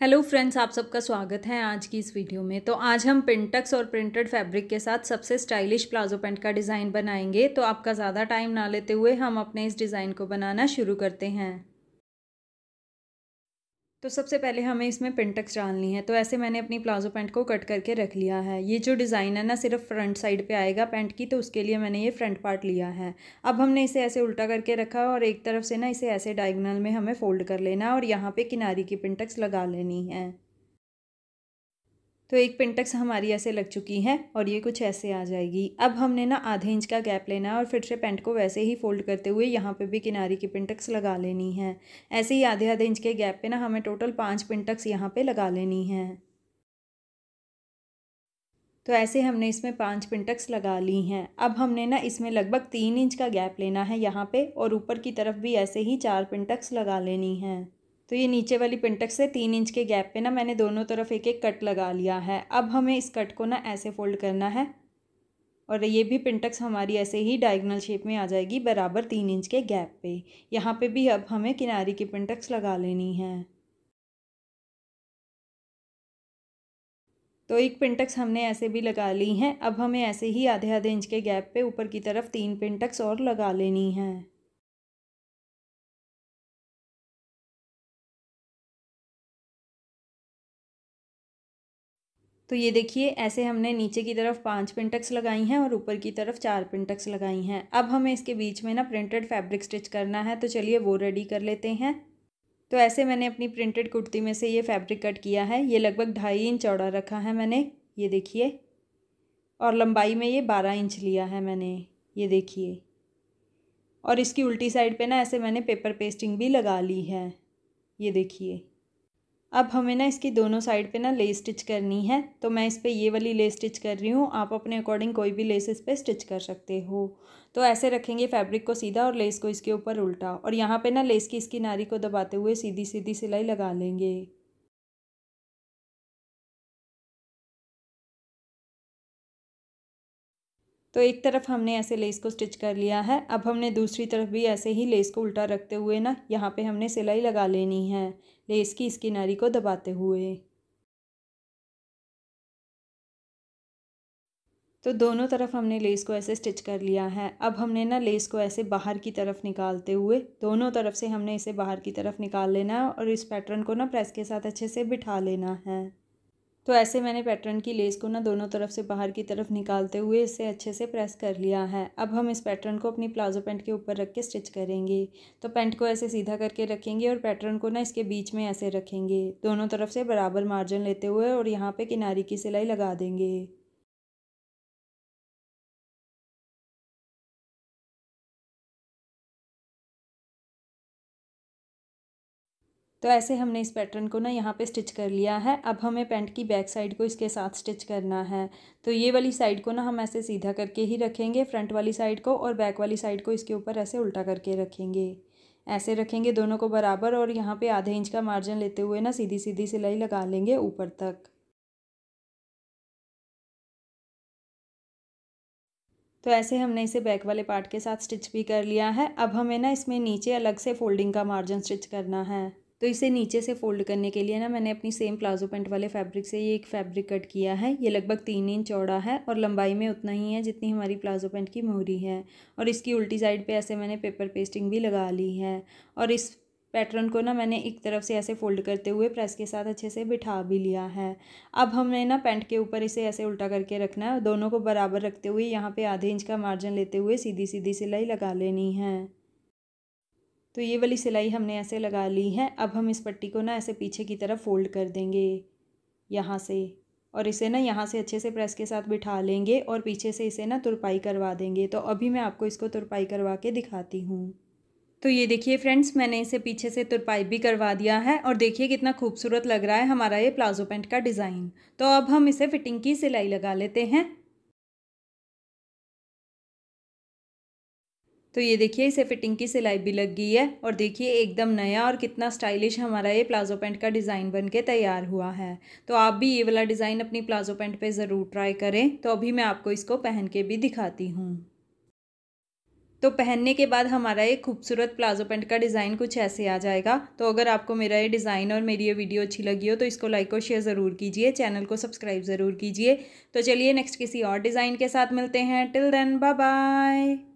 hello friends आप सबका स्वागत है आज की इस वीडियो में तो आज हम पिंटक्स और प्रिंटेड फैब्रिक के साथ सबसे स्टाइलिश प्लाजो पैंट का डिज़ाइन बनाएंगे तो आपका ज़्यादा टाइम ना लेते हुए हम अपने इस डिज़ाइन को बनाना शुरू करते हैं तो सबसे पहले हमें इसमें पिंटक्स डालनी है तो ऐसे मैंने अपनी प्लाजो पैंट को कट करके रख लिया है ये जो डिज़ाइन है ना सिर्फ फ्रंट साइड पे आएगा पैंट की तो उसके लिए मैंने ये फ्रंट पार्ट लिया है अब हमने इसे ऐसे उल्टा करके रखा और एक तरफ से ना इसे ऐसे डायगोनल में हमें फ़ोल्ड कर लेना और यहाँ पर किनारी की पिंटक्स लगा लेनी है तो एक पिंटक्स हमारी ऐसे लग चुकी है और ये कुछ ऐसे आ जाएगी अब हमने ना आधे इंच का गैप लेना है और फिर से पेंट को वैसे ही फोल्ड करते हुए यहाँ पे भी किनारे की पिंटक्स लगा लेनी है ऐसे ही आधे आधे इंच के गैप पे ना हमें टोटल पाँच पिंटक्स यहाँ पे लगा लेनी है तो ऐसे हमने इसमें पाँच पिंटक्स लगा ली हैं अब हमने ना इसमें लगभग तीन इंच का गैप लेना है यहाँ पर और ऊपर की तरफ भी ऐसे ही चार पिंटक्स लगा लेनी है तो ये नीचे वाली पिंटक से तीन इंच के गैप पे ना मैंने दोनों तरफ एक एक कट लगा लिया है अब हमें इस कट को ना ऐसे फ़ोल्ड करना है और ये भी पिंटक्स हमारी ऐसे ही डायगनल शेप में आ जाएगी बराबर तीन इंच के गैप पे यहाँ पे भी अब हमें किनारे की पिंटक्स लगा लेनी है तो एक पिंटक्स हमने ऐसे भी लगा ली हैं अब हमें ऐसे ही आधे आधे इंच के गैप पे ऊपर की तरफ तीन पिंटक्स और लगा लेनी है तो ये देखिए ऐसे हमने नीचे की तरफ पाँच पिंटक्स लगाई हैं और ऊपर की तरफ चार पिंटक्स लगाई हैं अब हमें इसके बीच में ना प्रिंटेड फैब्रिक स्टिच करना है तो चलिए वो रेडी कर लेते हैं तो ऐसे मैंने अपनी प्रिंटेड कुर्ती में से ये फैब्रिक कट किया है ये लगभग ढाई इंच चौड़ा रखा है मैंने ये देखिए और लंबाई में ये बारह इंच लिया है मैंने ये देखिए और इसकी उल्टी साइड पर ना ऐसे मैंने पेपर पेस्टिंग भी लगा ली है ये देखिए अब हमें ना इसकी दोनों साइड पे ना ले स्टिच करनी है तो मैं इस पर ये वाली ले स्टिच कर रही हूँ आप अपने अकॉर्डिंग कोई भी लेस इस पर स्टिच कर सकते हो तो ऐसे रखेंगे फैब्रिक को सीधा और लेस को इसके ऊपर उल्टा और यहाँ पे ना लेस की इसकी नारी को दबाते हुए सीधी सीधी सिलाई लगा लेंगे तो एक तरफ हमने ऐसे लेस को स्टिच कर लिया है अब हमने दूसरी तरफ भी ऐसे ही लेस को उल्टा रखते हुए ना यहाँ पे हमने सिलाई लगा लेनी है लेस की इस किनारी को दबाते हुए तो दोनों तरफ हमने लेस को ऐसे स्टिच कर लिया है अब हमने ना लेस को ऐसे बाहर की तरफ निकालते हुए दोनों तरफ से हमने इसे बाहर की तरफ निकाल लेना है और इस पैटर्न को ना प्रेस के साथ अच्छे से बिठा लेना है तो ऐसे मैंने पैटर्न की लेस को ना दोनों तरफ से बाहर की तरफ निकालते हुए इसे अच्छे से प्रेस कर लिया है अब हम इस पैटर्न को अपनी प्लाजो पैंट के ऊपर रख के स्टिच करेंगे तो पैंट को ऐसे सीधा करके रखेंगे और पैटर्न को ना इसके बीच में ऐसे रखेंगे दोनों तरफ से बराबर मार्जिन लेते हुए और यहाँ पर किनारी की सिलाई लगा देंगे तो ऐसे हमने इस पैटर्न को ना यहाँ पे स्टिच कर लिया है अब हमें पैंट की बैक साइड को इसके साथ स्टिच करना है तो ये वाली साइड को ना हम ऐसे सीधा करके ही रखेंगे फ्रंट वाली साइड को और बैक वाली साइड को इसके ऊपर ऐसे उल्टा करके रखेंगे ऐसे रखेंगे दोनों को बराबर और यहाँ पे आधे इंच का मार्जिन लेते हुए ना सीधी सीधी सिलाई लगा लेंगे ऊपर तक तो ऐसे हमने इसे बैक वाले पार्ट के साथ स्टिच भी कर लिया है अब हमें ना इसमें नीचे अलग से फोल्डिंग का मार्जिन स्टिच करना है तो इसे नीचे से फोल्ड करने के लिए ना मैंने अपनी सेम प्लाजो पेंट वाले फैब्रिक से ये एक फैब्रिक कट किया है ये लगभग तीन इंच चौड़ा है और लंबाई में उतना ही है जितनी हमारी प्लाजो पेंट की मोहरी है और इसकी उल्टी साइड पे ऐसे मैंने पेपर पेस्टिंग भी लगा ली है और इस पैटर्न को ना मैंने एक तरफ से ऐसे फोल्ड करते हुए प्रेस के साथ अच्छे से बिठा भी लिया है अब हमने ना पैंट के ऊपर इसे ऐसे उल्टा करके रखना है दोनों को बराबर रखते हुए यहाँ पे आधे इंच का मार्जिन लेते हुए सीधी सीधी सिलाई लगा लेनी है तो ये वाली सिलाई हमने ऐसे लगा ली है अब हम इस पट्टी को ना ऐसे पीछे की तरफ फोल्ड कर देंगे यहाँ से और इसे ना यहाँ से अच्छे से प्रेस के साथ बिठा लेंगे और पीछे से इसे ना तुरपाई करवा देंगे तो अभी मैं आपको इसको तुरपाई करवा के दिखाती हूँ तो ये देखिए फ्रेंड्स मैंने इसे पीछे से तुरपाई भी करवा दिया है और देखिए कितना खूबसूरत लग रहा है हमारा ये प्लाजो पेंट का डिज़ाइन तो अब हम इसे फिटिंग की सिलाई लगा लेते हैं तो ये देखिए इसे फिटिंग की सिलाई भी लग गई है और देखिए एकदम नया और कितना स्टाइलिश हमारा ये प्लाजो पैंट का डिज़ाइन बन के तैयार हुआ है तो आप भी ये वाला डिज़ाइन अपनी प्लाजो पैंट पे ज़रूर ट्राई करें तो अभी मैं आपको इसको पहन के भी दिखाती हूँ तो पहनने के बाद हमारा ये खूबसूरत प्लाजो पैंट का डिज़ाइन कुछ ऐसे आ जाएगा तो अगर आपको मेरा ये डिज़ाइन और मेरी ये वीडियो अच्छी लगी हो तो इसको लाइक और शेयर ज़रूर कीजिए चैनल को सब्सक्राइब ज़रूर कीजिए तो चलिए नेक्स्ट किसी और डिज़ाइन के साथ मिलते हैं टिल देन बाय बाय